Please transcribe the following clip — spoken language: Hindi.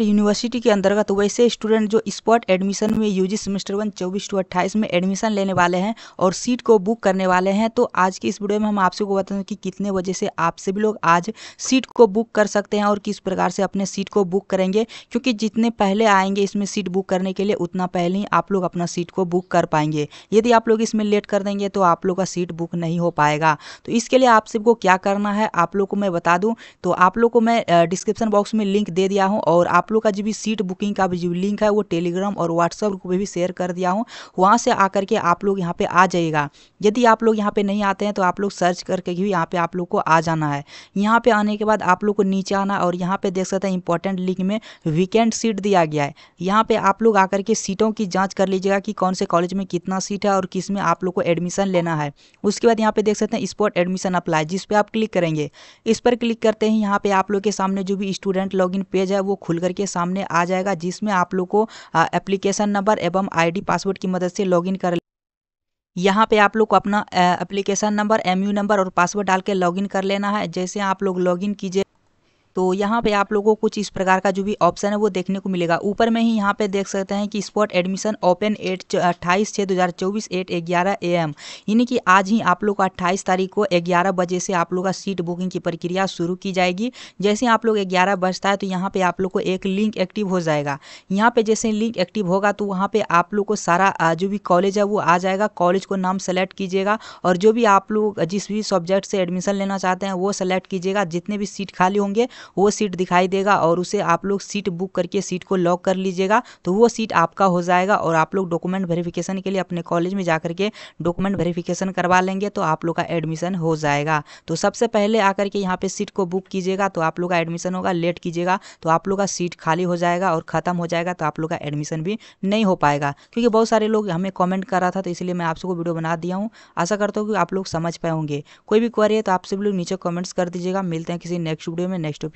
यूनिवर्सिटी के अंतर्गत वैसे स्टूडेंट जो स्पॉट एडमिशन में यूजी सेमेस्टर वन चौबीस टू अट्ठाईस में एडमिशन लेने वाले हैं और सीट को बुक करने वाले हैं तो आज की इस वीडियो में हम आपसे को बताते हैं कि कितने बजे से आप सभी लोग आज सीट को बुक कर सकते हैं और किस प्रकार से अपने सीट को बुक करेंगे क्योंकि जितने पहले आएंगे इसमें सीट बुक करने के लिए उतना पहले ही आप लोग अपना सीट को बुक कर पाएंगे यदि आप लोग इसमें लेट कर देंगे तो आप लोग का सीट बुक नहीं हो पाएगा तो इसके लिए आप सबको क्या करना है आप लोग को मैं बता दूँ तो आप लोग को मैं डिस्क्रिप्शन बॉक्स में लिंक दे दिया हूँ और आप लोग का जो भी सीट बुकिंग का जो लिंक है वो टेलीग्राम और व्हाट्सएप ग्रुप में भी शेयर कर दिया हूँ वहाँ से आकर के आप लोग यहाँ पे आ जाइएगा यदि आप लोग यहाँ पे नहीं आते हैं तो आप लोग सर्च करके भी यहाँ पे आप लोग को आ जाना है यहाँ पे आने के बाद आप लोग को नीचे आना और यहाँ पे देख सकते हैं इंपॉर्टेंट लिंक में वीकेंड सीट दिया गया है यहाँ पे आप लोग आकर के सीटों की जाँच कर लीजिएगा कि कौन से कॉलेज में कितना सीट है और किस में आप लोग को एडमिशन लेना है उसके बाद यहाँ पे देख सकते हैं स्पॉट एडमिशन अप्लाई जिस पर आप क्लिक करेंगे इस पर क्लिक करते ही यहाँ पे आप लोग के सामने जो भी स्टूडेंट लॉगिन पेज है वो खुल ब्राउज़र के सामने आ जाएगा जिसमें आप लोग को एप्लीकेशन नंबर एवं आईडी पासवर्ड की मदद से लॉगिन कर यहाँ पे आप लोग को अपना एप्लीकेशन नंबर एमयू नंबर और पासवर्ड डाल के लॉगिन कर लेना है जैसे आप लोग लॉगिन कीजिए तो यहाँ पे आप लोगों को कुछ इस प्रकार का जो भी ऑप्शन है वो देखने को मिलेगा ऊपर में ही यहाँ पे देख सकते हैं कि स्पॉट एडमिशन ओपन एट अट्ठाईस छः दो हज़ार चौबीस एट ग्यारह ए एम यानी कि आज ही आप लोग का अट्ठाईस तारीख को ग्यारह बजे से आप लोग का सीट बुकिंग की प्रक्रिया शुरू की जाएगी जैसे आप लोग ग्यारह बजता है तो यहाँ पर आप लोग को एक लिंक एक्टिव हो जाएगा यहाँ पर जैसे लिंक एक्टिव होगा तो वहाँ पर आप लोग को सारा जो भी कॉलेज है वो आ जाएगा कॉलेज को नाम सेलेक्ट कीजिएगा और जो भी आप लोग जिस भी सब्जेक्ट से एडमिशन लेना चाहते हैं वो सेलेक्ट कीजिएगा जितने भी सीट खाली होंगे वो सीट दिखाई देगा और उसे आप लोग सीट बुक करके सीट को लॉक कर लीजिएगा तो वो सीट आपका हो जाएगा और आप लोग डॉक्यूमेंट वेरिफिकेशन के लिए अपने कॉलेज में जाकर के डॉक्यूमेंट वेरिफिकेशन करवा लेंगे तो आप लोग का एडमिशन हो जाएगा तो सबसे पहले आकर के यहाँ पे सीट को बुक कीजिएगा तो आप लोग का एडमिशन होगा लेट कीजिएगा तो आप लोग का सीट खाली हो जाएगा और ख़त्म हो जाएगा तो आप लोग का एडमिशन भी नहीं हो पाएगा क्योंकि बहुत सारे लोग हमें कॉमेंट कर रहा था तो इसलिए मैं आप सबको वीडियो बना दिया हूँ आशा करता हूँ कि आप लोग समझ पाए होंगे कोई भी क्वारी है तो आप सब लोग नीचे कमेंट्स कर दीजिएगा मिलते हैं किसी नेक्स्ट वीडियो में नेक्स्ट